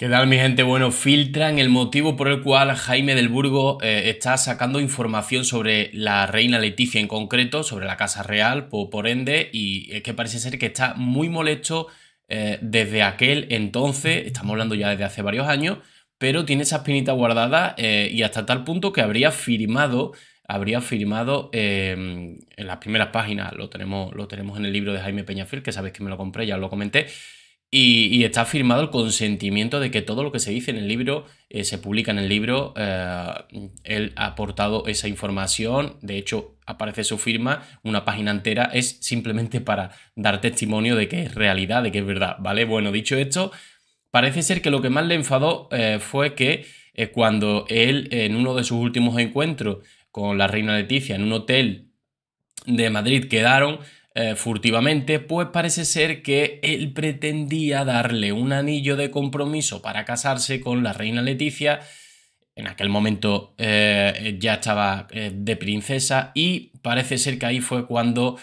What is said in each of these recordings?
¿Qué tal mi gente? Bueno, filtran el motivo por el cual Jaime del Burgo eh, está sacando información sobre la reina Leticia en concreto, sobre la Casa Real, por, ende, y es que parece ser que está muy molesto eh, desde aquel entonces, estamos hablando ya desde hace varios años, pero tiene esa espinita guardada eh, y hasta tal punto que habría firmado, habría firmado em, en las primeras páginas, lo tenemos, lo tenemos en el libro de Jaime Peñafil, que sabéis que me lo compré, ya os lo comenté, y, está firmado el consentimiento de que todo lo que se dice en el libro, eh, se publica en el libro, eh, él ha aportado esa información, de hecho aparece su firma, una página entera, es simplemente para dar testimonio de que es realidad, de que es verdad, ¿vale? Bueno, dicho esto, parece ser que lo que más le enfadó eh, fue que cuando él en uno de sus últimos encuentros con la reina Leticia en un hotel de Madrid quedaron eh, furtivamente, pues parece ser que él pretendía darle un anillo de compromiso para casarse con la reina Leticia. En aquel momento eh, ya estaba eh, de princesa y parece ser que ahí fue cuando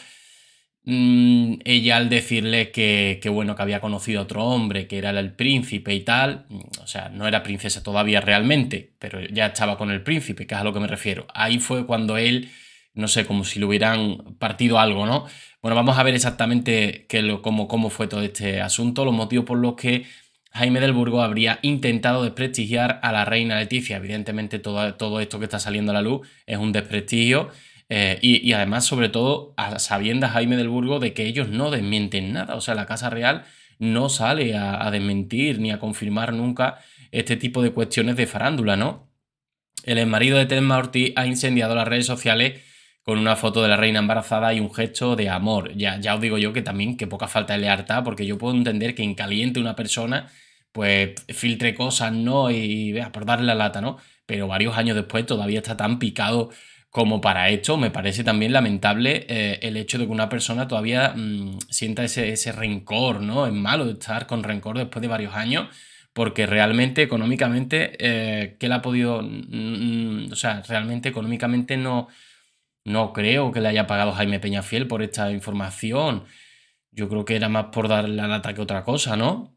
mm, ella al decirle que, bueno, que había conocido a otro hombre, que era el príncipe y tal, mm, o sea, no era princesa todavía realmente, pero ya estaba con el príncipe, que es a lo que me refiero. Ahí fue cuando él no sé, como si le hubieran partido algo, ¿no? Bueno, vamos a ver exactamente lo, cómo, cómo fue todo este asunto, los motivos por los que Jaime del Burgo habría intentado desprestigiar a la reina Leticia. Evidentemente, todo, todo esto que está saliendo a la luz es un desprestigio. Eh, y, además, sobre todo, a sabiendas Jaime del Burgo de que ellos no desmienten nada. O sea, la Casa Real no sale a, desmentir ni a confirmar nunca este tipo de cuestiones de farándula, ¿no? El marido de Ted Ortiz ha incendiado las redes sociales con una foto de la reina embarazada y un gesto de amor. Ya, ya os digo yo que también que poca falta de lealtad, porque yo puedo entender que en caliente una persona pues filtre cosas, ¿no? Y, vea, por darle la lata, ¿no? Pero varios años después todavía está tan picado como para esto. Me parece también lamentable eh, el hecho de que una persona todavía mm, sienta ese, ese rencor, ¿no? Es malo estar con rencor después de varios años porque realmente económicamente, eh, ¿qué que ha podido, mm, mm, o sea, realmente económicamente no, no creo que le haya pagado Jaime Peñafiel por esta información. Yo creo que era más por darle la lata que otra cosa, ¿no?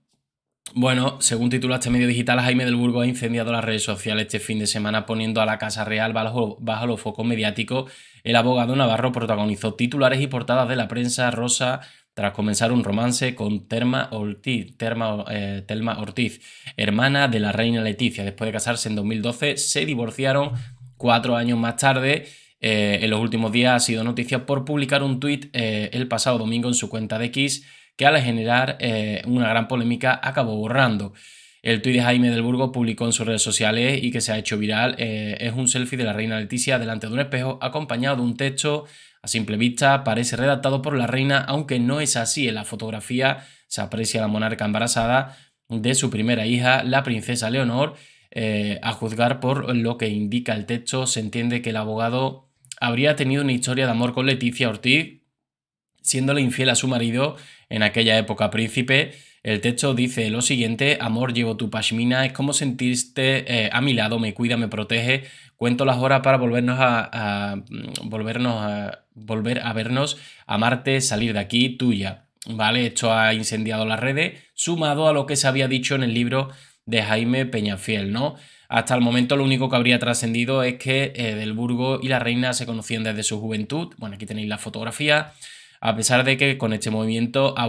Bueno, según titula este medio digital, Jaime del Burgo ha incendiado las redes sociales este fin de semana poniendo a la Casa Real bajo, bajo los focos mediáticos. El abogado Navarro protagonizó titulares y portadas de la prensa rosa tras comenzar un romance con Terma Ortiz, Terma, eh, Telma Ortiz, hermana de la reina Leticia. Después de casarse en 2012, se divorciaron cuatro años más tarde eh, en los últimos días ha sido noticia por publicar un tuit eh, el pasado domingo en su cuenta de X que al generar eh, una gran polémica acabó borrando. El tuit de Jaime del Burgo publicó en sus redes sociales y que se ha hecho viral es un selfie de la reina Leticia delante de un espejo acompañado de un texto a simple vista parece redactado por la reina aunque no es así en la fotografía se aprecia a la monarca embarazada de su primera hija, la princesa Leonor. a juzgar por lo que indica el texto, se entiende que el abogado habría tenido una historia de amor con Leticia Ortiz, siéndole infiel a su marido en aquella época príncipe. El texto dice lo siguiente, amor, llevo tu pashmina, es como sentirte eh, a mi lado, me cuida, me protege, cuento las horas para volvernos a, mm, volvernos a, volver a vernos, amarte, salir de aquí, tuya. Vale, esto ha incendiado las redes, sumado a lo que se había dicho en el libro de Jaime Peñafiel, ¿no? Hasta el momento lo único que habría trascendido es que eh, Del Burgo y la reina se conocían desde su juventud. Bueno, aquí tenéis la fotografía. A pesar de que con este movimiento ha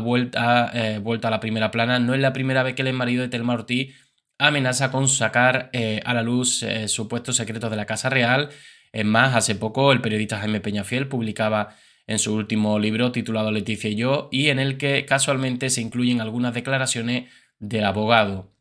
eh, vuelto, a la primera plana, no es la primera vez que el marido de Telma Ortiz amenaza con sacar eh, a la luz supuestos secretos de la Casa Real. Es más, hace poco el periodista Jaime Peñafiel publicaba en su último libro titulado Leticia y yo, y en el que casualmente se incluyen algunas declaraciones del abogado.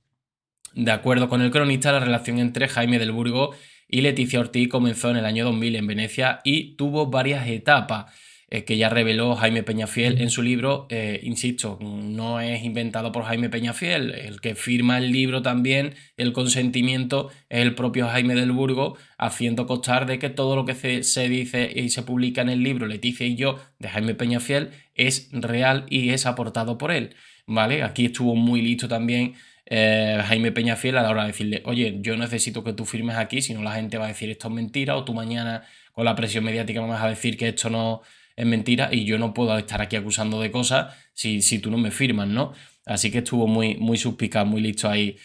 De acuerdo con el cronista, la relación entre Jaime del Burgo y Leticia Ortiz comenzó en el año 2000 en Venecia y tuvo varias etapas eh, que ya reveló Jaime Peñafiel en su libro. Eh, insisto, no es inventado por Jaime Peñafiel, el que firma el libro también, el consentimiento, es el propio Jaime del Burgo, haciendo constar de que todo lo que se, dice y se publica en el libro Leticia y yo de Jaime Peñafiel es real y es aportado por él. ¿Vale? Aquí estuvo muy listo también Jaime eh, Jaime Peñafiel a la hora de decirle, oye, yo necesito que tú firmes aquí, si no la gente va a decir esto es mentira, o tú mañana con la presión mediática me vas a decir que esto no es mentira y yo no puedo estar aquí acusando de cosas si, si tú no me firmas, ¿no? Así que estuvo muy, muy suspicaz, muy listo ahí.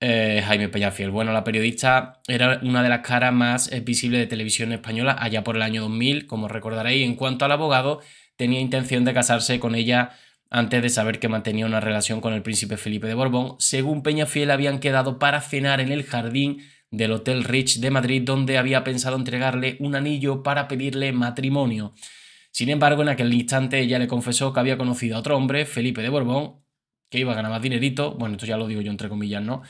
Jaime eh, Jaime Peñafiel. Bueno, la periodista era una de las caras más eh, visibles de televisión española allá por el año 2000, como recordaréis. En cuanto al abogado, tenía intención de casarse con ella antes de saber que mantenía una relación con el príncipe Felipe de Borbón, según Peñafiel habían quedado para cenar en el jardín del Hotel Rich de Madrid, donde había pensado entregarle un anillo para pedirle matrimonio. Sin embargo, en aquel instante ella le confesó que había conocido a otro hombre, Felipe de Borbón, que iba a ganar más dinerito, bueno, esto ya lo digo yo entre comillas, ¿no?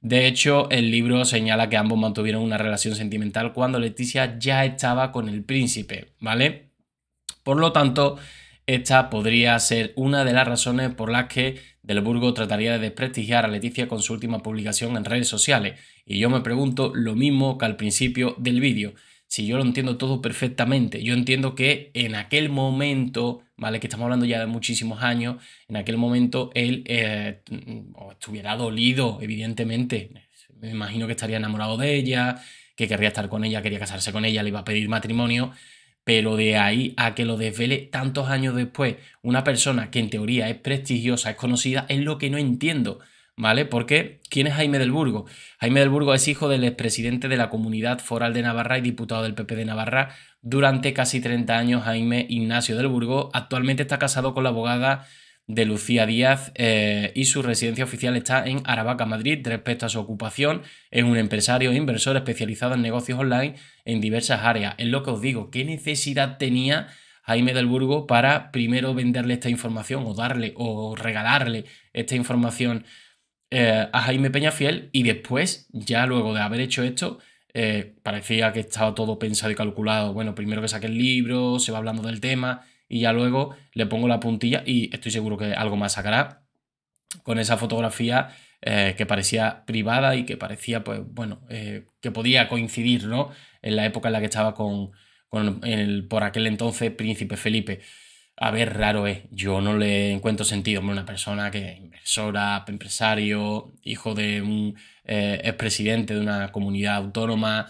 De hecho, el libro señala que ambos mantuvieron una relación sentimental cuando Leticia ya estaba con el príncipe, ¿vale? Por lo tanto, esta podría ser una de las razones por las que Del Burgo trataría de desprestigiar a Leticia con su última publicación en redes sociales. Y yo me pregunto lo mismo que al principio del vídeo. Si yo lo entiendo todo perfectamente, yo entiendo que en aquel momento, ¿vale? Que estamos hablando ya de muchísimos años, en aquel momento él eh, estuviera dolido, evidentemente. Me imagino que estaría enamorado de ella, que querría estar con ella, quería casarse con ella, le iba a pedir matrimonio pero de ahí a que lo desvele tantos años después una persona que en teoría es prestigiosa, es conocida, es lo que no entiendo. ¿Vale? Porque, ¿quién es Jaime del Burgo? Jaime del Burgo es hijo del expresidente de la Comunidad Foral de Navarra y diputado del PP de Navarra. Durante casi 30 años, Jaime Ignacio del Burgo actualmente está casado con la abogada de Lucía Díaz eh, y su residencia oficial está en Aravaca, Madrid. Respecto a su ocupación, es un empresario e inversor especializado en negocios online en diversas áreas. Es lo que os digo, ¿qué necesidad tenía Jaime del Burgo para primero venderle esta información o darle o regalarle esta información eh, a Jaime Peñafiel y después, ya luego de haber hecho esto, eh, parecía que estaba todo pensado y calculado. Bueno, primero que saque el libro, se va hablando del tema y ya luego le pongo la puntilla y estoy seguro que algo más sacará con esa fotografía eh, que parecía privada y que parecía, pues bueno, eh, que podía coincidir, ¿no? En la época en la que estaba con, con el, por aquel entonces, Príncipe Felipe. A ver, raro es, ¿eh? yo no le encuentro sentido. Una persona que es inversora, empresario, hijo de un expresidente de una comunidad autónoma,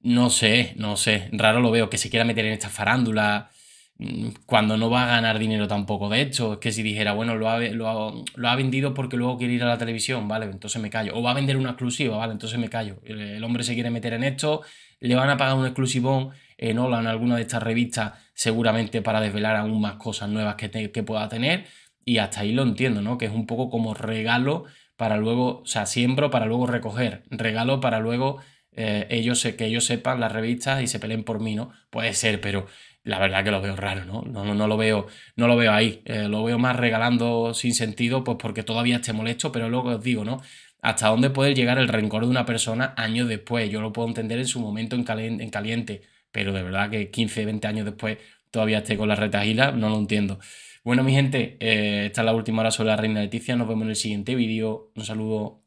no sé, no sé, raro lo veo que se quiera meter en esta farándula Mm, cuando no va a ganar dinero tampoco. De hecho, es que si dijera, bueno, lo ha, lo, ha, vendido porque luego quiere ir a la televisión, vale, entonces me callo. O va a vender una exclusiva, vale, entonces me callo. El, hombre se quiere meter en esto, le van a pagar un exclusivón en en alguna de estas revistas, seguramente para desvelar aún más cosas nuevas que, pueda tener. Y hasta ahí lo entiendo, ¿no? Que es un poco como regalo para luego, o sea, siembro para luego recoger, regalo para luego eh, ellos, que ellos sepan las revistas y se peleen por mí, ¿no? Puede ser, pero la verdad que lo veo raro, ¿no? No, no, no lo, veo, no lo veo ahí. Eh, lo veo más regalando sin sentido, pues porque todavía esté molesto, pero luego os digo, ¿no? Hasta dónde puede llegar el rencor de una persona años después. Yo lo puedo entender en su momento en caliente, pero de verdad que 15, 20 años después todavía esté con la retagila, no lo entiendo. Bueno, mi gente, eh, esta es la última hora sobre la reina Leticia. Nos vemos en el siguiente vídeo. Un saludo.